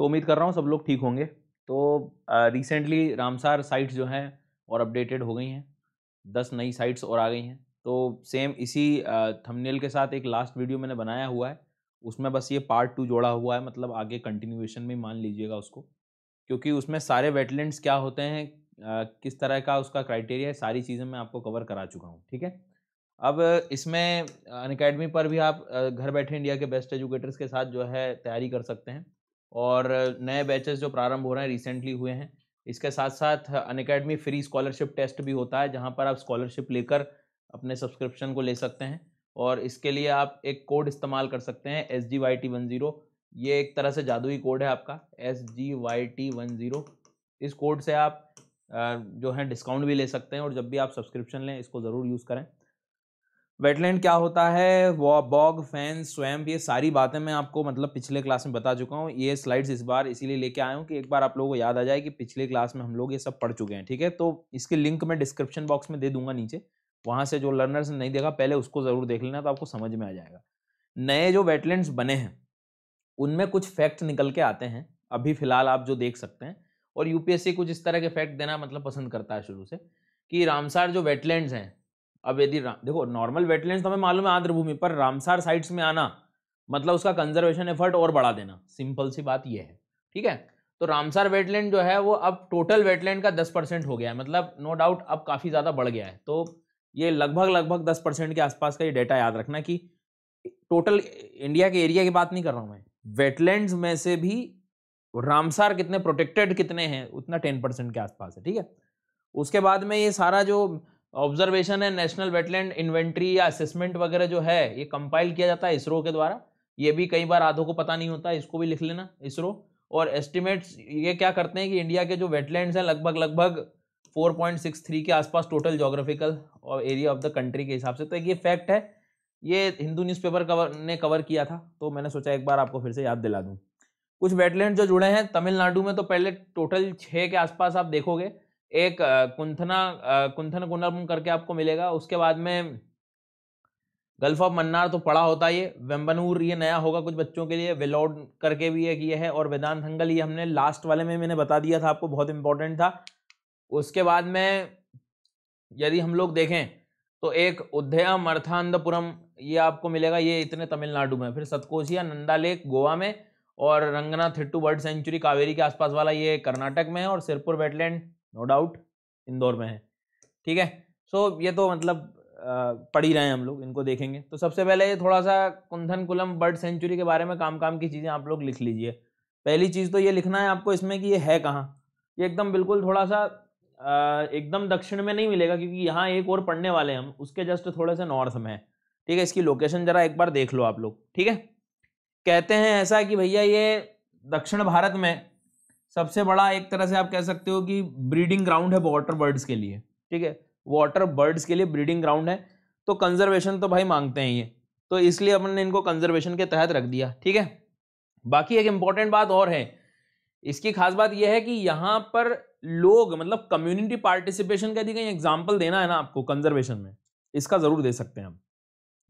तो उम्मीद कर रहा हूँ सब लोग ठीक होंगे तो रिसेंटली रामसार साइट्स जो हैं और अपडेटेड हो गई हैं दस नई साइट्स और आ गई हैं तो सेम इसी थंबनेल के साथ एक लास्ट वीडियो मैंने बनाया हुआ है उसमें बस ये पार्ट टू जोड़ा हुआ है मतलब आगे कंटिन्यूएशन में मान लीजिएगा उसको क्योंकि उसमें सारे वेटलैंड्स क्या होते हैं किस तरह का उसका क्राइटेरिया है सारी चीज़ें मैं आपको कवर करा चुका हूँ ठीक है अब इसमें अन अकेडमी पर भी आप घर बैठे इंडिया के बेस्ट एजुकेटर्स के साथ जो है तैयारी कर सकते हैं और नए बैचेस जो प्रारंभ हो रहे हैं रिसेंटली हुए हैं इसके साथ साथ अनकेडमी फ्री स्कॉलरशिप टेस्ट भी होता है जहाँ पर आप स्कॉलरशिप लेकर अपने सब्सक्रिप्शन को ले सकते हैं और इसके लिए आप एक कोड इस्तेमाल कर सकते हैं S G Y T one zero ये एक तरह से जादुई कोड है आपका S G Y T one zero इस कोड से आप जो है डिस्काउंट भी ले सकते हैं और जब भी आप सब्सक्रिप्शन लें इसको ज़रूर यूज़ करें वेटलैंड क्या होता है वो बॉग फैन स्वैम्प ये सारी बातें मैं आपको मतलब पिछले क्लास में बता चुका हूँ ये स्लाइड्स इस बार इसीलिए लेके आया हूँ कि एक बार आप लोगों को याद आ जाए कि पिछले क्लास में हम लोग ये सब पढ़ चुके हैं ठीक है तो इसके लिंक मैं डिस्क्रिप्शन बॉक्स में दे दूंगा नीचे वहाँ से जो लर्नर्स ने नहीं देखा पहले उसको ज़रूर देख लेना तो आपको समझ में आ जाएगा नए जो वेटलैंड्स बने हैं उनमें कुछ फैक्ट निकल के आते हैं अभी फ़िलहाल आप जो देख सकते हैं और यूपीएससी कुछ इस तरह के फैक्ट देना मतलब पसंद करता है शुरू से कि रामसार जो वेटलैंड्स हैं अब यदि देखो नॉर्मल वेटलैंड तो हमें मालूम है आंध्र भूमि पर रामसार साइट्स में आना मतलब उसका कंजर्वेशन एफर्ट और बढ़ा देना सिंपल सी बात यह है ठीक है तो रामसार वेटलैंड जो है वो अब टोटल वेटलैंड का दस परसेंट हो गया है मतलब नो डाउट अब काफ़ी ज़्यादा बढ़ गया है तो ये लगभग लगभग दस परसेंट के आसपास का ये डेटा याद रखना कि टोटल इंडिया के एरिया की बात नहीं कर रहा हूँ मैं वेटलैंड्स में से भी रामसार कितने प्रोटेक्टेड कितने हैं उतना टेन परसेंट के आसपास है ठीक है उसके बाद में ये सारा जो ऑब्जर्वेशन है नेशनल वेटलैंड इन्वेंट्री या असेसमेंट वगैरह जो है ये कंपाइल किया जाता है इसरो के द्वारा ये भी कई बार आधों को पता नहीं होता इसको भी लिख लेना इसरो और एस्टिमेट्स ये क्या करते हैं कि इंडिया के जो वेटलैंड्स हैं लगभग लगभग 4.63 के आसपास टोटल जोग्राफिकल और एरिया ऑफ द कंट्री के हिसाब से तो एक ये फैक्ट है ये हिंदू न्यूज़पेपर कवर ने कवर किया था तो मैंने सोचा एक बार आपको फिर से याद दिला दूँ कुछ वेटलैंड जो जुड़े हैं तमिलनाडु में तो पहले टोटल छः के आसपास आप देखोगे एक कुंथना कुंथन कुंडम करके आपको मिलेगा उसके बाद में गल्फ ऑफ मन्नार तो पड़ा होता है ये वेम्बनूर ये नया होगा कुछ बच्चों के लिए विलोड करके भी एक ये है और वेदांत हंगल ये हमने लास्ट वाले में मैंने बता दिया था आपको बहुत इंपॉर्टेंट था उसके बाद में यदि हम लोग देखें तो एक उद्या मर्थानंदपुरम ये आपको मिलेगा ये इतने तमिलनाडु में फिर सतकोसिया नंदा लेक गोवा में और रंगना थिट्टू बर्ड सेंचुरी कावेरी के आसपास वाला ये कर्नाटक में है और Sirpur wetland no doubt Indore में है ठीक है सो so, ये तो मतलब पढ़ ही रहे हैं हम लोग इनको देखेंगे तो सबसे पहले ये थोड़ा सा कुंधन कुलम बर्ड सेंचुरी के बारे में काम काम की चीज़ें आप लोग लिख लीजिए पहली चीज़ तो ये लिखना है आपको इसमें कि ये है कहाँ ये एकदम बिल्कुल थोड़ा सा एकदम दक्षिण में नहीं मिलेगा क्योंकि यहाँ एक और पढ़ने वाले हम उसके जस्ट थोड़े से नॉर्थ में है ठीक है इसकी लोकेशन ज़रा एक बार देख लो आप लोग ठीक है कहते हैं ऐसा कि भैया ये दक्षिण भारत में सबसे बड़ा एक तरह से आप कह सकते हो कि ब्रीडिंग ग्राउंड है वाटर बर्ड्स के लिए ठीक है वाटर बर्ड्स के लिए ब्रीडिंग ग्राउंड है तो कंजर्वेशन तो भाई मांगते हैं ये तो इसलिए अपन ने इनको कंजर्वेशन के तहत रख दिया ठीक है बाकी एक इम्पॉर्टेंट बात और है इसकी खास बात यह है कि यहाँ पर लोग मतलब कम्युनिटी पार्टिसिपेशन का यदि कहीं एग्जाम्पल देना है ना आपको कंजर्वेशन में इसका ज़रूर दे सकते हैं हम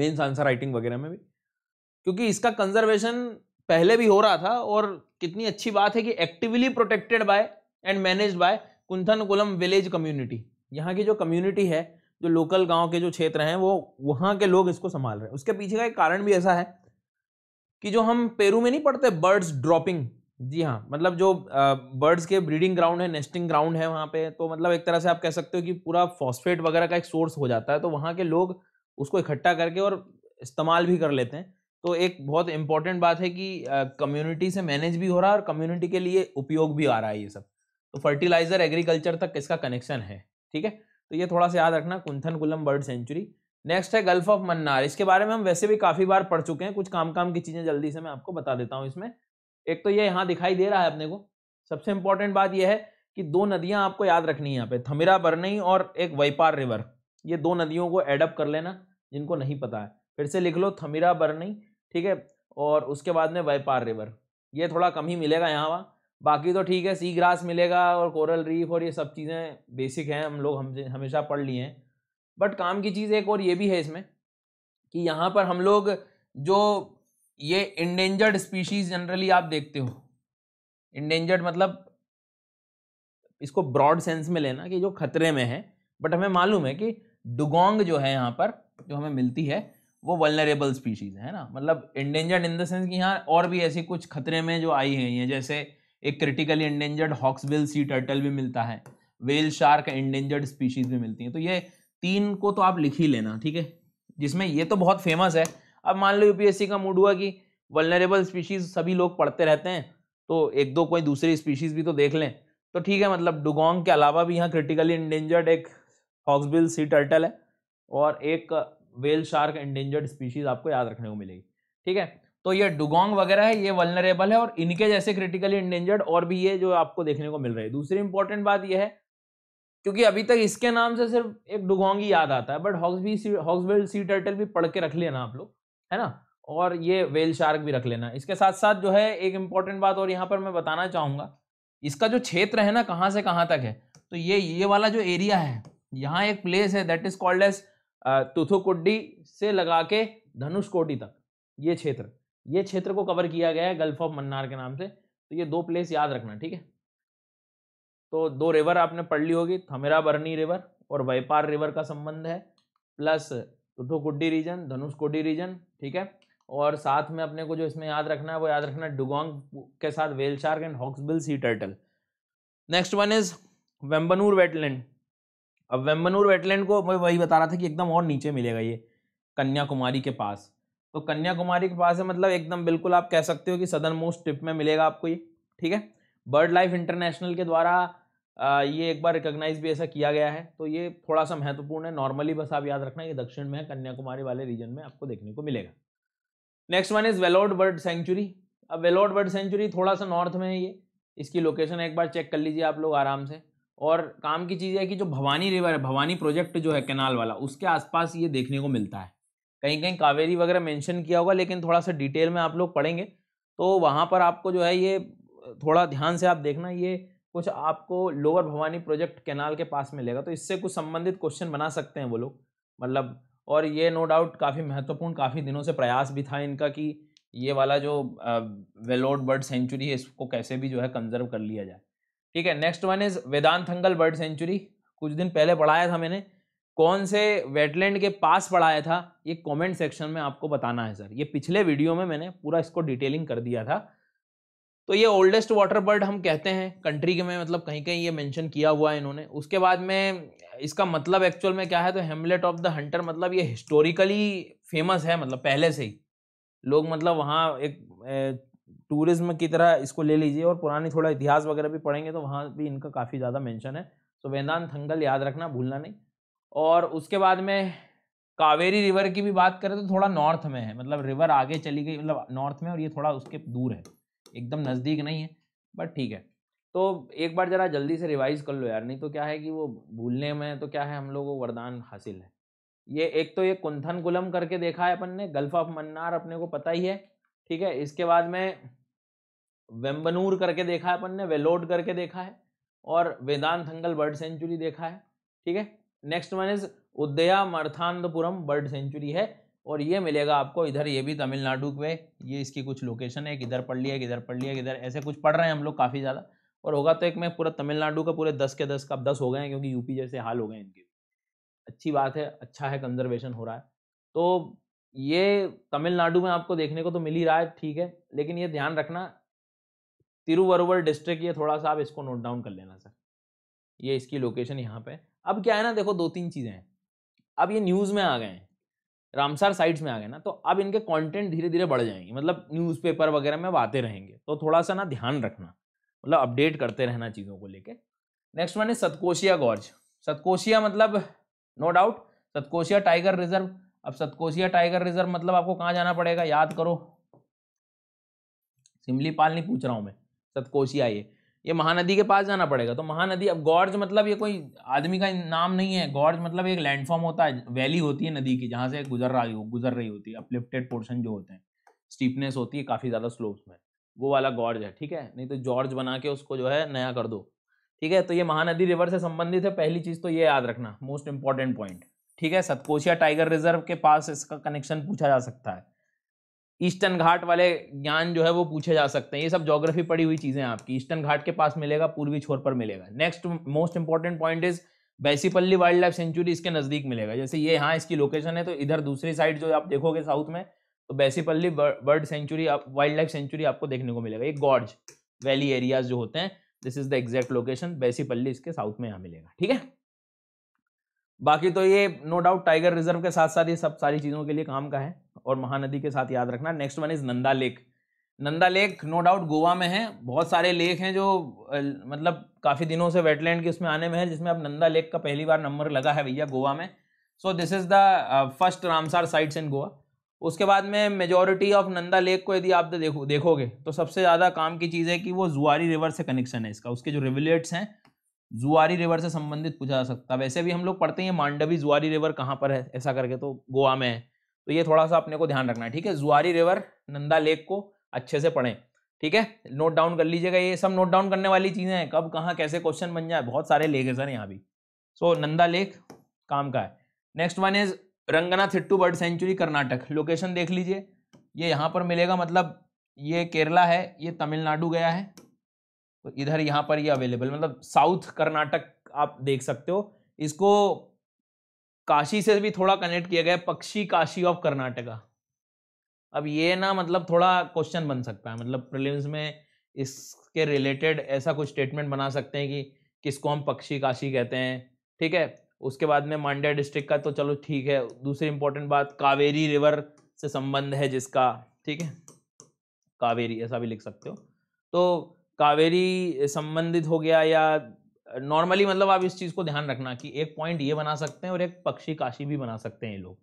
मेन्स आंसर राइटिंग वगैरह में भी क्योंकि इसका कंजर्वेशन पहले भी हो रहा था और कितनी अच्छी बात है कि actively protected by and managed by Koonthankulam village community यहाँ की जो कम्युनिटी है जो लोकल गांव के जो क्षेत्र हैं वो वहाँ के लोग इसको संभाल रहे हैं उसके पीछे का एक कारण भी ऐसा है कि जो हम पेरू में नहीं पढ़ते बर्ड्स ड्रॉपिंग जी हाँ मतलब जो बर्ड्स के ब्रीडिंग ग्राउंड है नेस्टिंग ग्राउंड है वहाँ पे तो मतलब एक तरह से आप कह सकते हो कि पूरा फॉस्फेट वगैरह का एक सोर्स हो जाता है तो वहाँ के लोग उसको इकट्ठा करके और इस्तेमाल भी कर लेते हैं तो एक बहुत इंपॉर्टेंट बात है कि कम्युनिटी से मैनेज भी हो रहा है और कम्युनिटी के लिए उपयोग भी आ रहा है ये सब तो फर्टिलाइजर एग्रीकल्चर तक किसका कनेक्शन है ठीक है तो ये थोड़ा सा याद रखना कुलम बर्ड सेंचुरी नेक्स्ट है गल्फ ऑफ मन्नार इसके बारे में हम वैसे भी काफ़ी बार पढ़ चुके हैं कुछ काम काम की चीज़ें जल्दी से मैं आपको बता देता हूँ इसमें एक तो ये यहाँ दिखाई दे रहा है अपने को सबसे इंपॉर्टेंट बात यह है कि दो नदियाँ आपको याद रखनी है यहाँ पे थमिरा बरनई और एक वैपार रिवर ये दो नदियों को एडअप कर लेना जिनको नहीं पता है फिर से लिख लो थमिरा बरनई ठीक है और उसके बाद में वेपार रिवर ये थोड़ा कम ही मिलेगा यहाँ वहाँ बाकी तो ठीक है सी ग्रास मिलेगा और कोरल रीफ और ये सब चीज़ें बेसिक हैं हम लोग हम हमेशा पढ़ लिए हैं बट काम की चीज़ एक और ये भी है इसमें कि यहाँ पर हम लोग जो ये इंडेंजर्ड स्पीशीज़ जनरली आप देखते हो इंडेंजर्ड मतलब इसको ब्रॉड सेंस में लेना कि जो खतरे में है बट हमें मालूम है कि डुगोंग जो है यहाँ पर जो हमें मिलती है वो वलनरेबल स्पीशीज़ है ना मतलब इंडेंजर्ड इन द सेंस कि यहाँ और भी ऐसी कुछ खतरे में जो आई गई हैं जैसे एक critically endangered hawksbill sea turtle भी मिलता है वेल शार्क इंडेंजर्ड स्पीशीज़ भी मिलती हैं तो ये तीन को तो आप लिख ही लेना ठीक है जिसमें ये तो बहुत फेमस है अब मान लो यूपीएससी का मूड हुआ कि वलनरेबल स्पीशीज़ सभी लोग पढ़ते रहते हैं तो एक दो कोई दूसरी स्पीशीज़ भी तो देख लें तो ठीक है मतलब डुगोंग के अलावा भी यहाँ क्रिटिकली इंडेंजर्ड एक हॉक्सबिल सी टर्टल है और एक वेल शार्क एंडेंजर्ड स्पीशीज आपको याद रखने को मिलेगी ठीक है तो ये डुगोंग वगैरह है ये वलनरेबल है और इनके जैसे क्रिटिकली इंडेंजर्ड और भी ये जो आपको देखने को मिल रहे हैं दूसरी इंपॉर्टेंट बात यह है क्योंकि अभी तक इसके नाम से सिर्फ एक डुगोंग ही याद आता है बट हॉक्स भी हॉक्सवेल सी टर्टल भी पढ़ के रख लेना आप लोग है ना और ये वेल शार्क भी रख लेना इसके साथ साथ जो है एक इम्पॉर्टेंट बात और यहाँ पर मैं बताना चाहूँगा इसका जो क्षेत्र है ना कहाँ से कहाँ तक है तो ये ये वाला जो एरिया है यहाँ एक प्लेस है that is called as Thoothukudi से लगा के धनुषकोटी तक ये क्षेत्र ये क्षेत्र को कवर किया गया है गल्फ ऑफ मन्नार के नाम से तो ये दो प्लेस याद रखना ठीक है तो दो रिवर आपने पढ़ ली होगी थमेरा बरनी रिवर और वैपार रिवर का संबंध है plus Thoothukudi region Dhanushkodi region ठीक है और साथ में अपने को जो इसमें याद रखना है वो याद रखना है डुगोंग के साथ whale shark and hawksbill sea turtle next one is Vembanur wetland अब वेम्बनूर वेटलैंड को मैं वही बता रहा था कि एकदम और नीचे मिलेगा ये कन्याकुमारी के पास तो कन्याकुमारी के पास है मतलब एकदम बिल्कुल आप कह सकते हो कि सदर मोस्ट टिप में मिलेगा आपको ये ठीक है बर्ड लाइफ इंटरनेशनल के द्वारा ये एक बार रिकोगनाइज़ भी ऐसा किया गया है तो ये थोड़ा सा महत्वपूर्ण है नॉर्मली बस आप याद रखना ये दक्षिण में है कन्याकुमारी वाले रीजन में आपको देखने को मिलेगा next one is Vellode bird sanctuary अब वेलोड बर्ड सेंचुरी थोड़ा सा नॉर्थ में है ये इसकी लोकेशन एक बार चेक कर लीजिए आप लोग आराम से और काम की चीज़ है कि जो भवानी रिवर है भवानी प्रोजेक्ट जो है कैनाल वाला उसके आसपास ये देखने को मिलता है कहीं कहीं कावेरी वगैरह मेंशन किया होगा लेकिन थोड़ा सा डिटेल में आप लोग पढ़ेंगे तो वहाँ पर आपको जो है ये थोड़ा ध्यान से आप देखना ये कुछ आपको लोअर भवानी प्रोजेक्ट कैनाल के पास मिलेगा तो इससे कुछ संबंधित क्वेश्चन बना सकते हैं वो लोग मतलब और ये नो डाउट काफ़ी महत्वपूर्ण काफ़ी दिनों से प्रयास भी था इनका कि ये वाला जो वेलोड बर्ड सेंचुरी है इसको कैसे भी जो है कंजर्व कर लिया जाए ठीक है next one is Vedanthangal bird sanctuary कुछ दिन पहले पढ़ाया था मैंने कौन से वेटलैंड के पास पढ़ाया था ये कमेंट सेक्शन में आपको बताना है सर ये पिछले वीडियो में मैंने पूरा इसको डिटेलिंग कर दिया था तो ये ओल्डेस्ट वाटर बर्ड हम कहते हैं कंट्री के में मतलब कहीं कहीं ये मेंशन किया हुआ है इन्होंने उसके बाद में इसका मतलब एक्चुअल में क्या है तो हेमलेट ऑफ द हंटर मतलब ये हिस्टोरिकली फेमस है मतलब पहले से ही लोग मतलब वहाँ एक टूरिज्म की तरह इसको ले लीजिए और पुरानी थोड़ा इतिहास वगैरह भी पढ़ेंगे तो वहाँ भी इनका काफ़ी ज़्यादा मेंशन है तो वेदांत थंगल याद रखना भूलना नहीं और उसके बाद में कावेरी रिवर की भी बात करें तो थोड़ा नॉर्थ में है मतलब रिवर आगे चली गई मतलब नॉर्थ में और ये थोड़ा उसके दूर है एकदम नज़दीक नहीं है बट ठीक है तो एक बार ज़रा जल्दी से रिवाइज कर लो यार नहीं तो क्या है कि वो भूलने में तो क्या है हम लोग को वरदान हासिल है ये एक तो ये कुंथन गुलम करके देखा है अपन ने गल्फ ऑफ मन्नार अपने को पता ही है ठीक है इसके बाद में वेम्बनूर करके देखा है अपन ने वेलोड करके देखा है और वेदांत हंगल बर्ड सेंचुरी देखा है ठीक है नेक्स्ट वन इज उदया मर्थानपुरम बर्ड सेंचुरी है और ये मिलेगा आपको इधर ये भी तमिलनाडु में ये इसकी कुछ लोकेशन है किधर पढ़ लिया किधर पढ़ लिया किधर ऐसे कुछ पढ़ रहे हैं हम लोग काफ़ी ज़्यादा और होगा तो एक मैं पूरा तमिलनाडु का पूरे दस के दस का दस हो गए हैं क्योंकि यूपी जैसे हाल हो गए हैं इनके अच्छी बात है अच्छा है कंजर्वेशन हो रहा है तो ये तमिलनाडु में आपको देखने को तो मिल ही रहा है ठीक है लेकिन ये ध्यान रखना तिरुवरुवर डिस्ट्रिक्ट ये थोड़ा सा आप इसको नोट डाउन कर लेना सर ये इसकी लोकेशन यहाँ पे अब क्या है ना देखो दो तीन चीज़ें हैं अब ये न्यूज़ में आ गए हैं रामसार साइट्स में आ गए ना तो अब इनके कंटेंट धीरे धीरे बढ़ जाएंगे मतलब न्यूज़पेपर वगैरह में आते रहेंगे तो थोड़ा सा ना ध्यान रखना मतलब अपडेट करते रहना चीज़ों को लेके नेक्स्ट वन है सतकोशिया गॉर्ज सतकोशिया मतलब no doubt Satkosia tiger reserve अब सतकोसिया टाइगर रिजर्व मतलब आपको कहाँ जाना पड़ेगा याद करो सिमली पाल नहीं पूछ रहा हूँ मैं सतकोसिया ये ये महानदी के पास जाना पड़ेगा तो महानदी अब गॉर्ज मतलब ये कोई आदमी का नाम नहीं है गॉर्ज मतलब एक लैंडफॉर्म होता है वैली होती है नदी की जहाँ से गुजर रही हो गुजर रही होती है अपलिफ्टेड पोर्शन जो होते हैं स्टीपनेस होती है काफ़ी ज़्यादा स्लोप्स में वो वाला गॉर्ज है ठीक है नहीं तो जॉर्ज बना के उसको जो है नया कर दो ठीक है तो ये महानदी रिवर से संबंधित है पहली चीज़ तो ये याद रखना मोस्ट इंपॉर्टेंट पॉइंट ठीक है सतकोशिया टाइगर रिजर्व के पास इसका कनेक्शन पूछा जा सकता है ईस्टर्न घाट वाले ज्ञान जो है वो पूछे जा सकते हैं ये सब जोग्राफी पड़ी हुई चीज़ें आपकी ईस्टर्न घाट के पास मिलेगा पूर्वी छोर पर मिलेगा next most important point is Baisipalli wildlife sanctuary इसके नज़दीक मिलेगा जैसे ये यहाँ इसकी लोकेशन है तो इधर दूसरी साइड जो आप देखोगे साउथ में तो Baisipalli bird sanctuary wildlife sanctuary आपको देखने को मिलेगा ये गॉर्ज वैली एरियाज जो होते हैं this is the exact location Baisipalli इसके साउथ में यहाँ मिलेगा ठीक है बाकी तो ये नो डाउट टाइगर रिजर्व के साथ साथ ये सब सारी चीज़ों के लिए काम का है और महानदी के साथ याद रखना next one is Nanda lake Nanda lake no doubt Goa में है बहुत सारे लेक हैं जो मतलब काफ़ी दिनों से वेटलैंड के उसमें आने में है जिसमें अब नंदा लेक का पहली बार नंबर लगा है भैया गोवा में so this is the first Ramsar sites in Goa उसके बाद में मेजोरिटी ऑफ नंदा लेक को यदि आप देखो देखोगे तो सबसे ज़्यादा काम की चीज़ है कि वो जुआरी रिवर से कनेक्शन है इसका उसके जो रिवलेट्स हैं जुआरी रिवर से संबंधित पूछा जा सकता है वैसे भी हम लोग पढ़ते हैं मांडवी जुआरी रिवर कहाँ पर है ऐसा करके तो गोवा में है तो ये थोड़ा सा अपने को ध्यान रखना है ठीक है जुआरी रिवर नंदा लेक को अच्छे से पढ़ें ठीक है नोट डाउन कर लीजिएगा ये सब नोट डाउन करने वाली चीज़ें हैं कब कहाँ कैसे क्वेश्चन बन जाए बहुत सारे लेक है सर यहाँ भी सो so, नंदा लेक काम का है next one is Ranganathittu bird sanctuary Karnataka location देख लीजिए ये यहाँ पर मिलेगा मतलब ये केरला है ये तमिलनाडु गया है तो इधर यहाँ पर ये अवेलेबल मतलब साउथ कर्नाटक आप देख सकते हो इसको काशी से भी थोड़ा कनेक्ट किया गया पक्षी काशी ऑफ कर्नाटका अब ये ना मतलब थोड़ा क्वेश्चन बन सकता है मतलब प्रिलिम्स में इसके रिलेटेड ऐसा कुछ स्टेटमेंट बना सकते हैं कि किसको हम पक्षी काशी कहते हैं ठीक है उसके बाद में मांड्या डिस्ट्रिक्ट का तो चलो ठीक है दूसरी इंपॉर्टेंट बात कावेरी रिवर से संबंध है जिसका ठीक है कावेरी ऐसा भी लिख सकते हो तो कावेरी संबंधित हो गया या नॉर्मली मतलब आप इस चीज़ को ध्यान रखना कि एक पॉइंट ये बना सकते हैं और एक पक्षी काशी भी बना सकते हैं ये लोग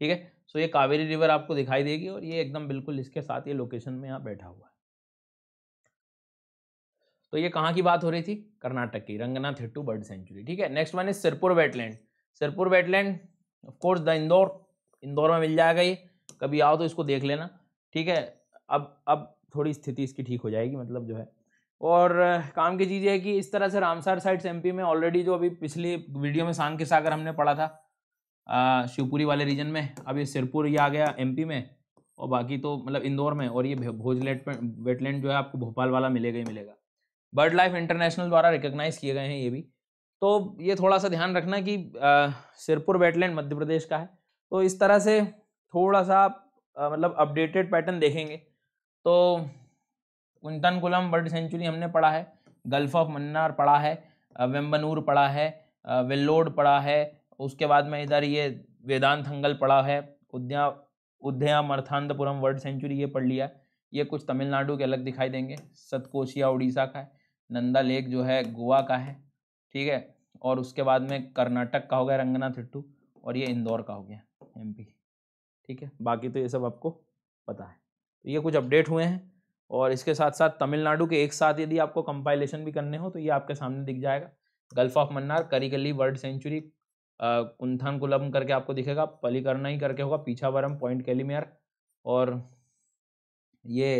ठीक है सो ये कावेरी रिवर आपको दिखाई देगी और ये एकदम बिल्कुल इसके साथ ये लोकेशन में यहाँ बैठा हुआ है तो ये कहाँ की बात हो रही थी कर्नाटक की रंगना थिट्टू बर्ड सेंचुरी ठीक है next one is Sirpur wetland Sirpur wetland of course the Indore Indore में मिल जाएगा ये कभी आओ तो इसको देख लेना ठीक है अब अब थोड़ी स्थिति इसकी ठीक हो जाएगी मतलब जो है और काम की चीज़ है कि इस तरह से रामसार साइड्स एमपी में ऑलरेडी जो अभी पिछली वीडियो में शान के सागर हमने पढ़ा था शिवपुरी वाले रीजन में अभी सिरपुर ये आ गया एमपी में और बाकी तो मतलब इंदौर में और ये भोजलेट वेटलैंड जो है आपको भोपाल वाला मिलेगा ही मिलेगा बर्ड लाइफ इंटरनेशनल द्वारा रिकोगनाइज़ किए गए हैं ये भी तो ये थोड़ा सा ध्यान रखना कि सिरपुर वेटलैंड मध्य प्रदेश का है तो इस तरह से थोड़ा सा मतलब अपडेटेड पैटर्न देखेंगे तो कुंतनकुलम बर्ड सेंचुरी हमने पढ़ा है गल्फ ऑफ मन्नार पढ़ा है वेम्बनूर पढ़ा है वेल्लोड पढ़ा है उसके बाद में इधर ये वेदांत हंगल पढ़ा है उद्या उद्या मर्थांतपुरम वर्ल्ड सेंचुरी ये पढ़ लिया ये कुछ तमिलनाडु के अलग दिखाई देंगे सतकोशिया उड़ीसा का है नंदा लेक जो है गोवा का है ठीक है और उसके बाद में कर्नाटक का हो गया रंगना थिट्टू और ये इंदौर का हो गया एमपी ठीक है बाकी तो ये सब आपको पता है तो ये कुछ अपडेट हुए हैं और इसके साथ साथ तमिलनाडु के एक साथ यदि आपको कंपाइलेशन भी करने हो तो ये आपके सामने दिख जाएगा gulf of Mannar Karikili bird sanctuary Koonthankulam करके आपको दिखेगा पलिकरना ही करके होगा पीछावरम पॉइंट कैलीमेयर और ये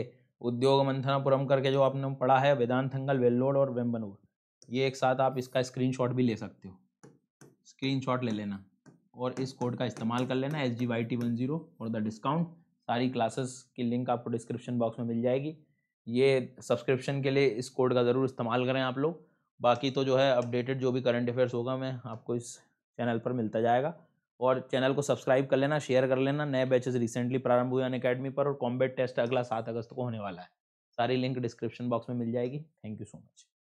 उद्योग मंथनापुरम करके जो आपने पढ़ा है वेदांतंगल वेल्लोड और वेम्बनूर ये एक साथ आप इसका स्क्रीन भी ले सकते हो स्क्रीन ले लेना और इस कोड का इस्तेमाल कर लेना S G Y T one zero और द डिस्काउंट सारी क्लासेस की लिंक आपको डिस्क्रिप्शन बॉक्स में मिल जाएगी ये सब्सक्रिप्शन के लिए इस कोड का ज़रूर इस्तेमाल करें आप लोग बाकी तो जो है अपडेटेड जो भी करंट अफेयर्स होगा मैं आपको इस चैनल पर मिलता जाएगा और चैनल को सब्सक्राइब कर लेना शेयर कर लेना नए बैचेस रिसेंटली प्रारंभ हुए हैं अकेडमी पर और कॉम्बेट टेस्ट अगला सात अगस्त को होने वाला है सारी लिंक डिस्क्रिप्शन बॉक्स में मिल जाएगी थैंक यू सो मच